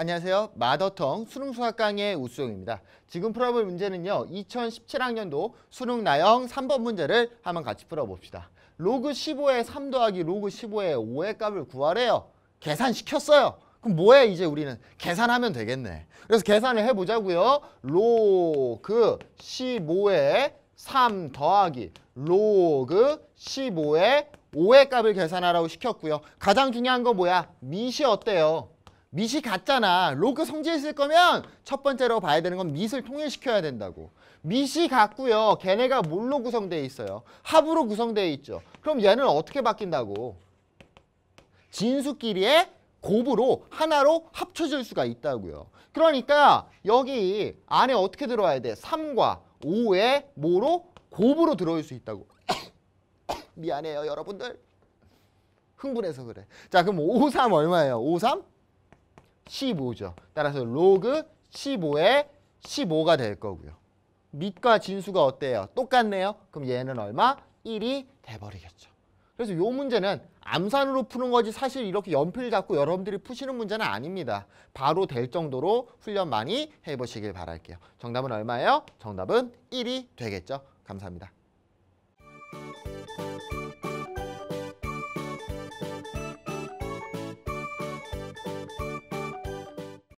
안녕하세요. 마더텅 수능 수학 강의 우수영입니다. 지금 풀어볼 문제는요. 2017학년도 수능 나영 3번 문제를 한번 같이 풀어봅시다. 로그 15에 3 더하기 로그 15에 5의 값을 구하래요. 계산시켰어요. 그럼 뭐해 이제 우리는 계산하면 되겠네. 그래서 계산을 해보자고요. 로그 15에 3 더하기 로그 15에 5의 값을 계산하라고 시켰고요. 가장 중요한 건 뭐야? 미시 어때요? 미시 같잖아. 로그 성질 있을 거면 첫 번째로 봐야 되는 건 미를 통일시켜야 된다고. 미시 같고요. 걔네가 뭘로 구성되어 있어요? 합으로 구성되어 있죠. 그럼 얘는 어떻게 바뀐다고? 진수끼리의 곱으로 하나로 합쳐질 수가 있다고요. 그러니까 여기 안에 어떻게 들어와야 돼? 3과 5의 뭐로? 곱으로 들어올 수 있다고. 미안해요 여러분들. 흥분해서 그래. 자 그럼 5, 3 얼마예요? 5, 3? 15죠. 따라서 로그 15에 15가 될 거고요. 밑과 진수가 어때요? 똑같네요. 그럼 얘는 얼마? 1이 돼버리겠죠. 그래서 요 문제는 암산으로 푸는 거지 사실 이렇게 연필 잡고 여러분들이 푸시는 문제는 아닙니다. 바로 될 정도로 훈련 많이 해보시길 바랄게요. 정답은 얼마예요? 정답은 1이 되겠죠. 감사합니다.